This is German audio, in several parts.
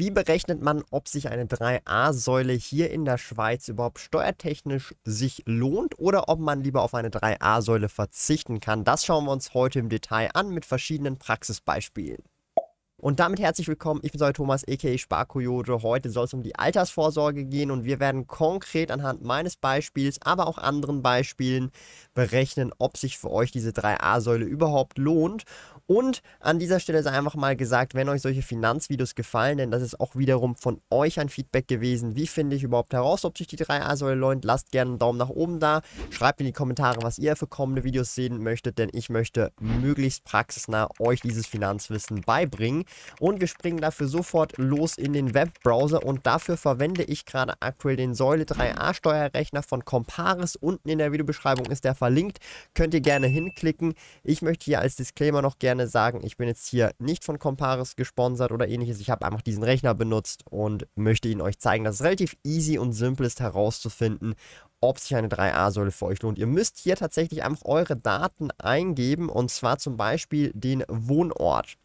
Wie berechnet man, ob sich eine 3a-Säule hier in der Schweiz überhaupt steuertechnisch sich lohnt oder ob man lieber auf eine 3a-Säule verzichten kann? Das schauen wir uns heute im Detail an mit verschiedenen Praxisbeispielen. Und damit herzlich willkommen. Ich bin Sir Thomas, a.k.a. Sparkoyote. Heute soll es um die Altersvorsorge gehen und wir werden konkret anhand meines Beispiels, aber auch anderen Beispielen berechnen, ob sich für euch diese 3a-Säule überhaupt lohnt und an dieser Stelle sei einfach mal gesagt, wenn euch solche Finanzvideos gefallen, denn das ist auch wiederum von euch ein Feedback gewesen. Wie finde ich überhaupt heraus, ob sich die 3A-Säule lohnt? Lasst gerne einen Daumen nach oben da. Schreibt in die Kommentare, was ihr für kommende Videos sehen möchtet, denn ich möchte möglichst praxisnah euch dieses Finanzwissen beibringen. Und wir springen dafür sofort los in den Webbrowser und dafür verwende ich gerade aktuell den Säule 3a Steuerrechner von Comparis. Unten in der Videobeschreibung ist der verlinkt. Könnt ihr gerne hinklicken. Ich möchte hier als Disclaimer noch gerne gerne sagen, ich bin jetzt hier nicht von Comparis gesponsert oder ähnliches. Ich habe einfach diesen Rechner benutzt und möchte ihn euch zeigen, dass es relativ easy und simpel ist herauszufinden, ob sich eine 3A-Säule für euch lohnt. Ihr müsst hier tatsächlich einfach eure Daten eingeben und zwar zum Beispiel den Wohnort.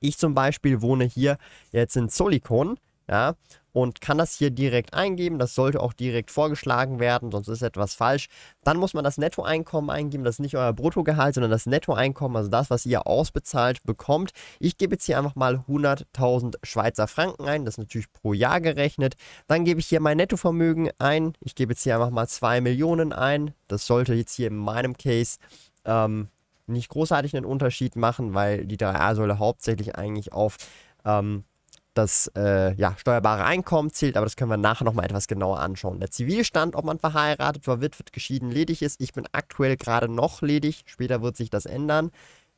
Ich zum Beispiel wohne hier jetzt in Solikon, ja, und kann das hier direkt eingeben. Das sollte auch direkt vorgeschlagen werden, sonst ist etwas falsch. Dann muss man das Nettoeinkommen eingeben. Das ist nicht euer Bruttogehalt, sondern das Nettoeinkommen, also das, was ihr ausbezahlt bekommt. Ich gebe jetzt hier einfach mal 100.000 Schweizer Franken ein. Das ist natürlich pro Jahr gerechnet. Dann gebe ich hier mein Nettovermögen ein. Ich gebe jetzt hier einfach mal 2 Millionen ein. Das sollte jetzt hier in meinem Case... Ähm, nicht großartig einen Unterschied machen, weil die 3a-Säule hauptsächlich eigentlich auf ähm, das äh, ja, steuerbare Einkommen zählt, aber das können wir nachher nochmal etwas genauer anschauen. Der Zivilstand, ob man verheiratet, verwitwet, geschieden, ledig ist. Ich bin aktuell gerade noch ledig, später wird sich das ändern.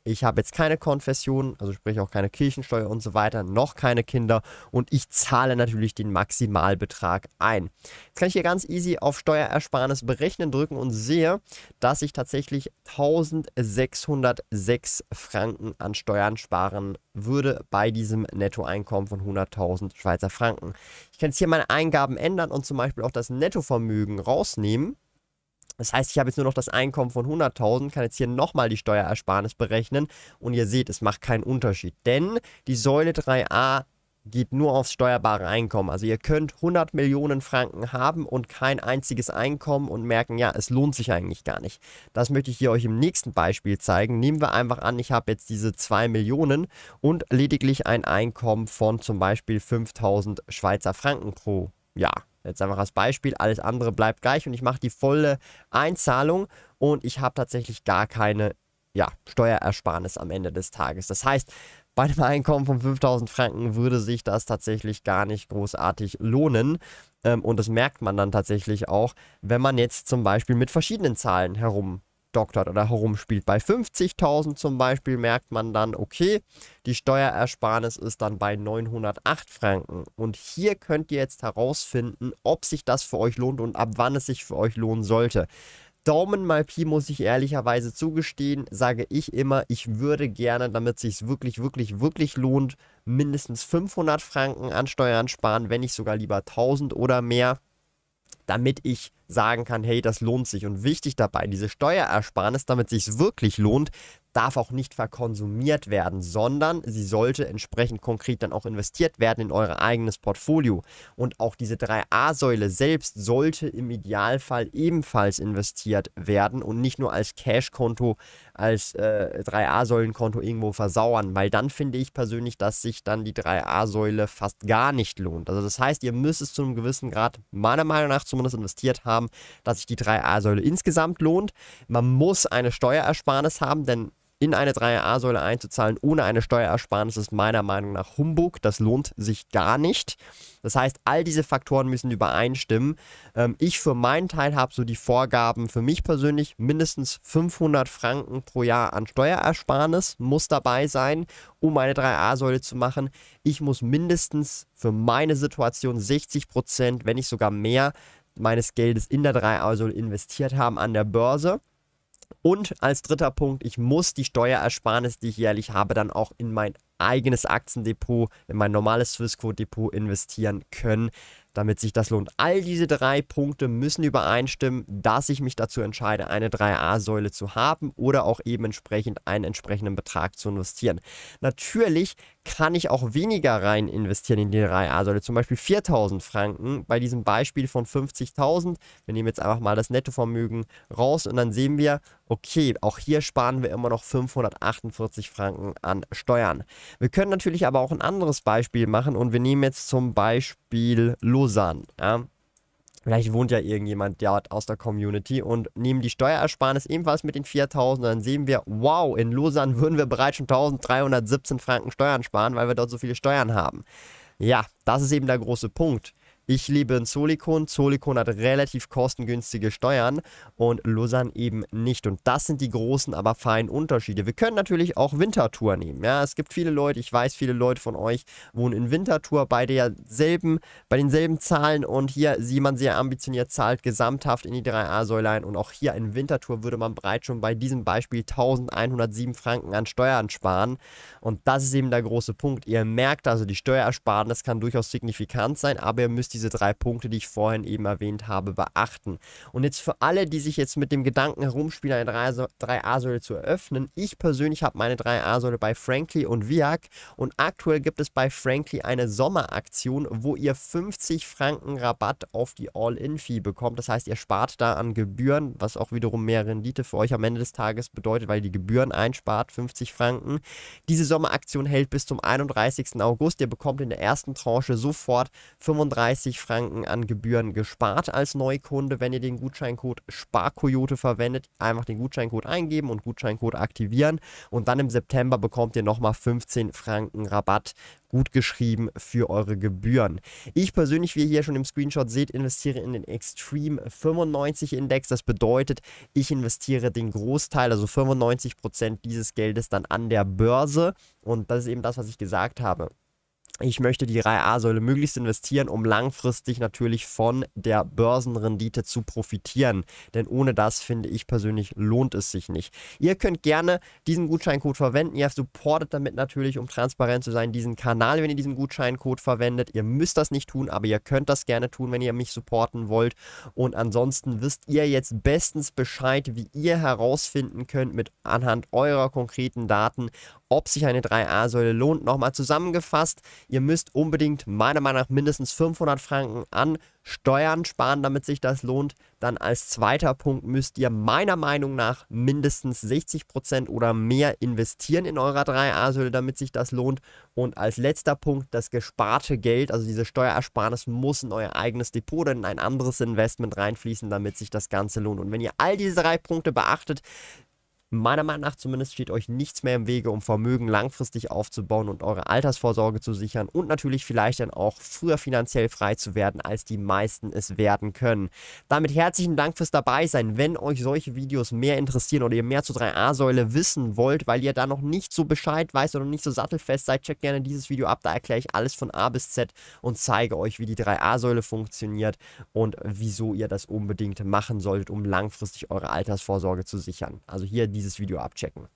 Ich habe jetzt keine Konfession, also sprich auch keine Kirchensteuer und so weiter, noch keine Kinder und ich zahle natürlich den Maximalbetrag ein. Jetzt kann ich hier ganz easy auf Steuerersparnis berechnen drücken und sehe, dass ich tatsächlich 1606 Franken an Steuern sparen würde bei diesem Nettoeinkommen von 100.000 Schweizer Franken. Ich kann jetzt hier meine Eingaben ändern und zum Beispiel auch das Nettovermögen rausnehmen das heißt, ich habe jetzt nur noch das Einkommen von 100.000, kann jetzt hier nochmal die Steuerersparnis berechnen und ihr seht, es macht keinen Unterschied, denn die Säule 3a geht nur aufs steuerbare Einkommen. Also ihr könnt 100 Millionen Franken haben und kein einziges Einkommen und merken, ja, es lohnt sich eigentlich gar nicht. Das möchte ich hier euch im nächsten Beispiel zeigen. Nehmen wir einfach an, ich habe jetzt diese 2 Millionen und lediglich ein Einkommen von zum Beispiel 5000 Schweizer Franken pro Jahr. Jetzt einfach als Beispiel, alles andere bleibt gleich und ich mache die volle Einzahlung und ich habe tatsächlich gar keine ja, Steuerersparnis am Ende des Tages. Das heißt, bei einem Einkommen von 5000 Franken würde sich das tatsächlich gar nicht großartig lohnen. Ähm, und das merkt man dann tatsächlich auch, wenn man jetzt zum Beispiel mit verschiedenen Zahlen herum rumdoktert oder herumspielt. Bei 50.000 zum Beispiel merkt man dann, okay, die Steuerersparnis ist dann bei 908 Franken. Und hier könnt ihr jetzt herausfinden, ob sich das für euch lohnt und ab wann es sich für euch lohnen sollte. Daumen mal Pi muss ich ehrlicherweise zugestehen, sage ich immer, ich würde gerne, damit sich's wirklich, wirklich, wirklich lohnt, mindestens 500 Franken an Steuern sparen, wenn nicht sogar lieber 1000 oder mehr, damit ich sagen kann, hey, das lohnt sich. Und wichtig dabei, diese Steuerersparnis, damit sich wirklich lohnt, darf auch nicht verkonsumiert werden, sondern sie sollte entsprechend konkret dann auch investiert werden in euer eigenes Portfolio. Und auch diese 3a-Säule selbst sollte im Idealfall ebenfalls investiert werden und nicht nur als Cash-Konto, als äh, 3a-Säulenkonto irgendwo versauern, weil dann finde ich persönlich, dass sich dann die 3a-Säule fast gar nicht lohnt. Also das heißt, ihr müsst es zu einem gewissen Grad, meiner Meinung nach zumindest, investiert haben, haben, dass sich die 3a-Säule insgesamt lohnt. Man muss eine Steuerersparnis haben, denn in eine 3a-Säule einzuzahlen ohne eine Steuerersparnis ist meiner Meinung nach Humbug. Das lohnt sich gar nicht. Das heißt, all diese Faktoren müssen übereinstimmen. Ähm, ich für meinen Teil habe so die Vorgaben für mich persönlich, mindestens 500 Franken pro Jahr an Steuerersparnis muss dabei sein, um eine 3a-Säule zu machen. Ich muss mindestens für meine Situation 60 Prozent, wenn nicht sogar mehr, meines Geldes in der 3 also investiert haben an der Börse. Und als dritter Punkt, ich muss die Steuerersparnis, die ich jährlich habe, dann auch in mein eigenes Aktiendepot, in mein normales Swissquote-Depot investieren können damit sich das lohnt. All diese drei Punkte müssen übereinstimmen, dass ich mich dazu entscheide, eine 3a-Säule zu haben oder auch eben entsprechend einen entsprechenden Betrag zu investieren. Natürlich kann ich auch weniger rein investieren in die 3a-Säule, zum Beispiel 4000 Franken bei diesem Beispiel von 50.000. Wir nehmen jetzt einfach mal das Nettovermögen raus und dann sehen wir, okay, auch hier sparen wir immer noch 548 Franken an Steuern. Wir können natürlich aber auch ein anderes Beispiel machen und wir nehmen jetzt zum Beispiel Beispiel Lausanne. Ja? Vielleicht wohnt ja irgendjemand dort aus der Community und nehmen die Steuerersparnis ebenfalls mit den 4000. Dann sehen wir, wow, in Lausanne würden wir bereits schon 1317 Franken Steuern sparen, weil wir dort so viele Steuern haben. Ja, das ist eben der große Punkt. Ich lebe in Solikon. Solikon hat relativ kostengünstige Steuern und Lausanne eben nicht. Und das sind die großen, aber feinen Unterschiede. Wir können natürlich auch Winterthur nehmen. Ja, es gibt viele Leute, ich weiß, viele Leute von euch wohnen in Winterthur bei derselben, bei denselben Zahlen und hier sieht man sehr ambitioniert zahlt gesamthaft in die 3a-Säule ein und auch hier in Winterthur würde man bereits schon bei diesem Beispiel 1107 Franken an Steuern sparen. Und das ist eben der große Punkt. Ihr merkt also, die Steuersparen, das kann durchaus signifikant sein, aber ihr müsst diese drei Punkte, die ich vorhin eben erwähnt habe, beachten. Und jetzt für alle, die sich jetzt mit dem Gedanken herumspielen, eine 3A-Säule zu eröffnen, ich persönlich habe meine 3A-Säule bei Frankly und Viac und aktuell gibt es bei Frankly eine Sommeraktion, wo ihr 50 Franken Rabatt auf die All-In-Fee bekommt. Das heißt, ihr spart da an Gebühren, was auch wiederum mehr Rendite für euch am Ende des Tages bedeutet, weil ihr die Gebühren einspart, 50 Franken. Diese Sommeraktion hält bis zum 31. August. Ihr bekommt in der ersten Tranche sofort 35 30 Franken an Gebühren gespart als Neukunde, wenn ihr den Gutscheincode Sparkoyote verwendet. Einfach den Gutscheincode eingeben und Gutscheincode aktivieren. Und dann im September bekommt ihr nochmal 15 Franken Rabatt gut geschrieben für eure Gebühren. Ich persönlich, wie ihr hier schon im Screenshot seht, investiere in den Extreme 95 Index. Das bedeutet, ich investiere den Großteil, also 95% Prozent dieses Geldes dann an der Börse. Und das ist eben das, was ich gesagt habe ich möchte die 3 A-Säule möglichst investieren, um langfristig natürlich von der Börsenrendite zu profitieren. Denn ohne das finde ich persönlich lohnt es sich nicht. Ihr könnt gerne diesen Gutscheincode verwenden. Ihr supportet damit natürlich, um transparent zu sein, diesen Kanal, wenn ihr diesen Gutscheincode verwendet. Ihr müsst das nicht tun, aber ihr könnt das gerne tun, wenn ihr mich supporten wollt. Und ansonsten wisst ihr jetzt bestens Bescheid, wie ihr herausfinden könnt mit anhand eurer konkreten Daten, ob sich eine 3a-Säule lohnt. Nochmal zusammengefasst, ihr müsst unbedingt meiner Meinung nach mindestens 500 Franken an Steuern sparen, damit sich das lohnt. Dann als zweiter Punkt müsst ihr meiner Meinung nach mindestens 60% oder mehr investieren in eurer 3A-Säule, damit sich das lohnt. Und als letzter Punkt, das gesparte Geld, also diese Steuerersparnis, muss in euer eigenes Depot oder in ein anderes Investment reinfließen, damit sich das Ganze lohnt. Und wenn ihr all diese drei Punkte beachtet, Meiner Meinung nach zumindest steht euch nichts mehr im Wege, um Vermögen langfristig aufzubauen und eure Altersvorsorge zu sichern und natürlich vielleicht dann auch früher finanziell frei zu werden, als die meisten es werden können. Damit herzlichen Dank fürs dabei sein. Wenn euch solche Videos mehr interessieren oder ihr mehr zur 3a-Säule wissen wollt, weil ihr da noch nicht so Bescheid weißt oder nicht so sattelfest seid, checkt gerne dieses Video ab. Da erkläre ich alles von A bis Z und zeige euch, wie die 3a-Säule funktioniert und wieso ihr das unbedingt machen solltet, um langfristig eure Altersvorsorge zu sichern. Also hier dieses Video abchecken.